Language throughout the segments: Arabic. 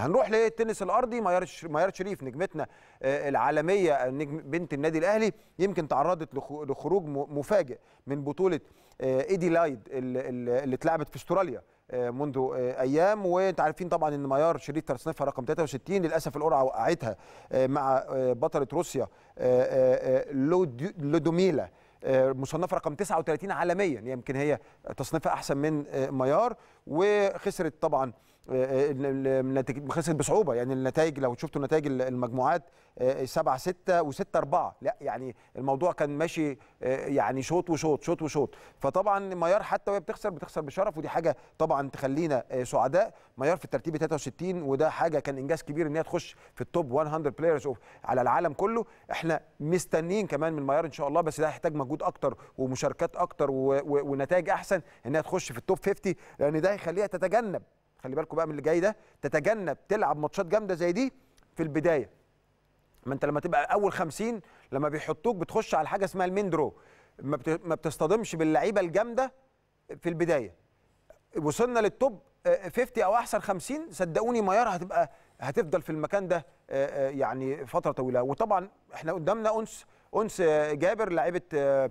هنروح للتنس الارضي ميار شريف نجمتنا آه، العالميه نجم بنت النادي الاهلي يمكن تعرضت لخروج مفاجئ من بطوله آه، ايدي لايد اللي اتلعبت في استراليا آه، منذ ايام وانت عارفين طبعا ان ميار شريف تصنيفها رقم 63 للاسف القرعه وقعتها مع بطله روسيا لودوميلا مصنفه رقم 39 عالميا يمكن هي تصنيفها احسن من ميار وخسرت طبعا آه، آه، خسرت بصعوبه يعني النتائج لو شفتوا نتائج المجموعات 7 6 و6 4 لا يعني الموضوع كان ماشي آه، يعني شوط وشوط شوط وشوط فطبعا ميار حتى وهي بتخسر بتخسر بشرف ودي حاجه طبعا تخلينا سعداء ميار في الترتيب 63 وده حاجه كان انجاز كبير ان هي تخش في التوب 100 بلايرز على العالم كله احنا مستنيين كمان من ميار ان شاء الله بس ده هيحتاج مجهود اكتر ومشاركات اكتر ونتائج احسن انها تخش في التوب 50 لان ده هيخليها تتجنب خلي بالكم بقى من اللي جاي ده تتجنب تلعب ماتشات جامده زي دي في البدايه ما انت لما تبقى اول 50 لما بيحطوك بتخش على حاجه اسمها المندرو ما ما بتصطدمش باللعيبه الجامده في البدايه وصلنا للتوب 50 آه، آه، او احسن 50 صدقوني ميار هتبقى هتفضل في المكان ده آه، يعني فتره طويله وطبعا احنا قدامنا انس انس جابر لاعيبه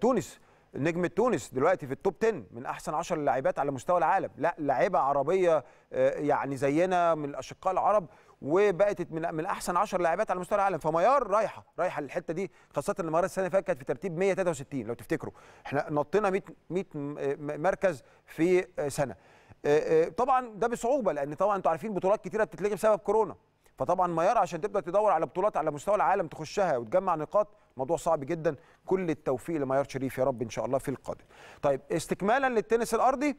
تونس نجم تونس دلوقتي في التوب 10 من احسن 10 لاعبات على مستوى العالم لا لاعيبه عربيه آه، يعني زينا من الاشقاء العرب وبقت من من احسن 10 لاعبات على مستوى العالم فميار رايحه رايحه للحته دي خاصه ان ميار السنه اللي فاتت كانت في ترتيب 163 لو تفتكروا احنا نطينا 100 100 آه، مركز في آه، سنه طبعا ده بصعوبه لان طبعا انتوا عارفين بطولات كتيره بتتلغي بسبب كورونا فطبعا ميار عشان تبدا تدور على بطولات على مستوى العالم تخشها وتجمع نقاط موضوع صعب جدا كل التوفيق لميار شريف يا رب ان شاء الله في القادم طيب استكمالا للتنس الارضي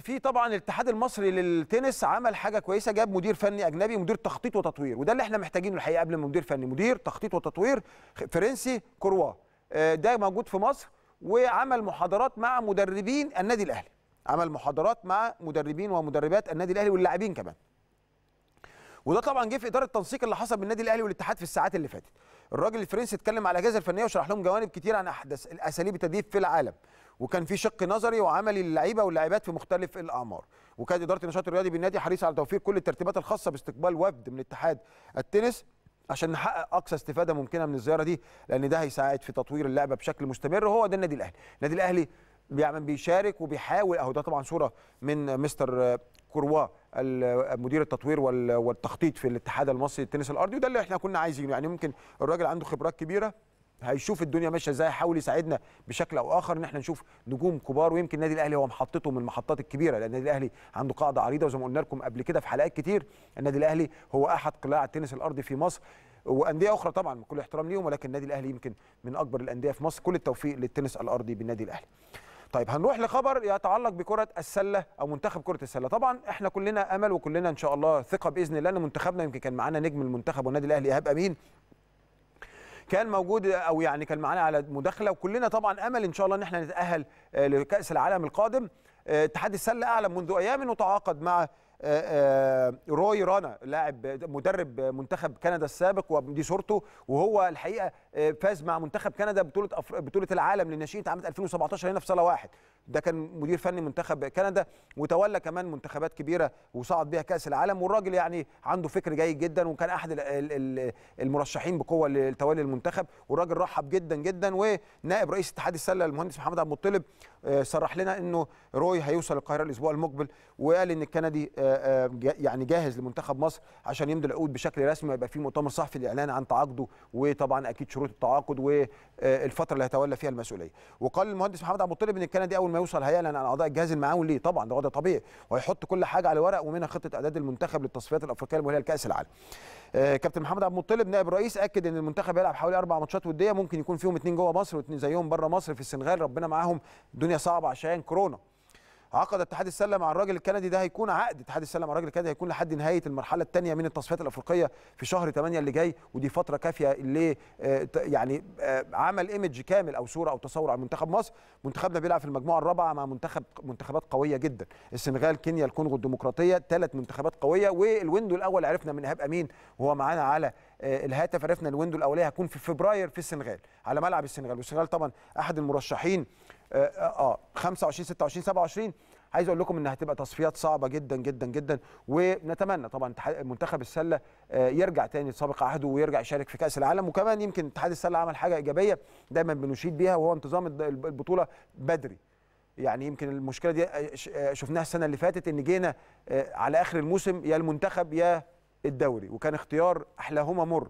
في طبعا الاتحاد المصري للتنس عمل حاجه كويسه جاب مدير فني اجنبي مدير تخطيط وتطوير وده اللي احنا محتاجينه الحقيقه قبل مدير فني مدير تخطيط وتطوير فرنسي كروا آه، ده موجود في مصر وعمل محاضرات مع مدربين النادي الاهلي عمل محاضرات مع مدربين ومدربات النادي الاهلي واللاعبين كمان وده طبعا جه في اداره التنسيق اللي حصل بين النادي الاهلي والاتحاد في الساعات اللي فاتت الراجل الفرنسي اتكلم على الاجهزه الفنيه وشرح لهم جوانب كتير عن احدث الاساليب التدريب في العالم وكان في شق نظري وعملي للعيبه واللاعبات في مختلف الاعمار وكانت اداره النشاط الرياضي بالنادي حريصه على توفير كل الترتيبات الخاصه باستقبال وفد من اتحاد التنس عشان نحقق اقصى استفاده ممكنه من الزياره دي لان ده هيساعد في تطوير اللعبه بشكل مستمر وهو ده النادي الاهلي النادي الاهلي بيعمل بيشارك وبيحاول اهو ده طبعا صوره من مستر كوروا مدير التطوير والتخطيط في الاتحاد المصري للتنس الارضي وده اللي احنا كنا عايزينه يعني ممكن الراجل عنده خبرات كبيره هيشوف الدنيا ماشيه ازاي هيحاول يساعدنا بشكل او اخر ان احنا نشوف نجوم كبار ويمكن النادي الاهلي هو محطته من المحطات الكبيره لان النادي الاهلي عنده قاعده عريضه وزي ما قلنا لكم قبل كده في حلقات كتير النادي الاهلي هو احد قلاع التنس الارضي في مصر وانديه اخرى طبعا بكل احترام ليهم ولكن النادي الاهلي يمكن من اكبر الانديه في مصر كل التوفيق للتنس الارضي بالنادي الاهلي طيب هنروح لخبر يتعلق بكره السله او منتخب كره السله طبعا احنا كلنا امل وكلنا ان شاء الله ثقه باذن الله ان منتخبنا يمكن كان معانا نجم المنتخب والنادي الاهلي ايهاب امين كان موجود او يعني كان معانا على مداخله وكلنا طبعا امل ان شاء الله ان احنا نتاهل لكاس العالم القادم اتحاد السله اعلن منذ ايام تعاقد مع آه، آه، روي رانا لاعب مدرب منتخب كندا السابق ودي صورته وهو الحقيقه آه، فاز مع منتخب كندا بطوله بطوله العالم للناشئين عام 2017 هنا في صاله واحد ده كان مدير فني منتخب كندا وتولى كمان منتخبات كبيره وصعد بيها كاس العالم والراجل يعني عنده فكر جيد جدا وكان احد المرشحين بقوه لتولي المنتخب والراجل رحب جدا جدا ونائب رئيس اتحاد السله المهندس محمد عبد المطلب آه، صرح لنا انه روي هيوصل القاهره الاسبوع المقبل وقال ان الكندي آه، آه، يعني جاهز لمنتخب مصر عشان يمضي العقود بشكل رسمي ويبقى في مؤتمر صحفي للاعلان عن تعاقده وطبعا اكيد شروط التعاقد والفتره اللي هيتولى فيها المسؤوليه وقال المهندس محمد عبد المطلب ان الكندي اول ما يوصل هيئه لان اعضاء الجهاز المعاون ليه طبعا ده وضع طبيعي وهيحط كل حاجه على ورق ومنها خطه اعداد المنتخب للتصفيات الافريقيه المؤهله لكاس العالم آه كابتن محمد عبد المطلب نائب الرئيس اكد ان المنتخب هيلعب حوالي اربع ماتشات وديه ممكن يكون فيهم اثنين جوه مصر واثنين زيهم بره مصر في السنغال ربنا معاهم الدنيا صعبه عشان كورونا عقد اتحاد السله مع الراجل الكندي ده هيكون عقد اتحاد السله مع الراجل الكندي هيكون لحد نهايه المرحله الثانيه من التصفيات الافريقيه في شهر 8 اللي جاي ودي فتره كافيه ل آه، يعني آه، عمل ايمج كامل او صوره او تصور عن منتخب مصر منتخبنا بيلعب في المجموعه الرابعه مع منتخب منتخبات قويه جدا السنغال كينيا الكونغو الديمقراطيه ثلاث منتخبات قويه والويندو الاول عرفنا من ايهاب امين وهو معانا على آه، الهاتف عرفنا الويندو الاوليه هيكون في فبراير في السنغال على ملعب السنغال والسنغال طبعا احد المرشحين اه 25 26 27 عايز اقول لكم ان هتبقى تصفيات صعبه جدا جدا جدا ونتمنى طبعا منتخب السله آه، يرجع تاني لسابق عهده ويرجع يشارك في كاس العالم وكمان يمكن اتحاد السله عمل حاجه ايجابيه دايما بنشيد بيها وهو انتظام البطوله بدري يعني يمكن المشكله دي آه، آه، شفناها السنه اللي فاتت ان جينا على اخر الموسم يا المنتخب يا الدوري وكان اختيار احلاهما مر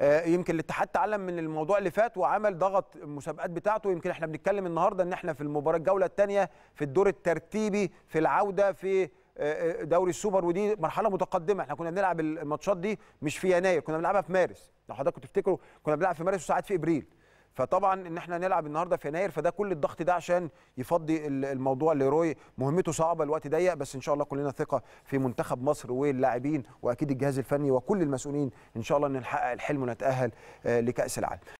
آه، يمكن الاتحاد تعلم من الموضوع اللي فات وعمل ضغط المسابقات بتاعته يمكن احنا بنتكلم النهارده ان احنا في المباراه الجوله الثانيه في الدور الترتيبي في العوده في آه، آه، دوري السوبر ودي مرحله متقدمه احنا كنا بنلعب الماتشات دي مش في يناير كنا بنلعبها في مارس لو حضرتك تفتكروا كنا بنلعب في مارس وساعات في ابريل فطبعا ان احنا نلعب النهارده في يناير فده كل الضغط ده عشان يفضي الموضوع لروي مهمته صعبه الوقت ضيق بس ان شاء الله كلنا ثقه في منتخب مصر واللاعبين واكيد الجهاز الفني وكل المسؤولين ان شاء الله ان نحقق الحلم ونتاهل آه، لكاس العالم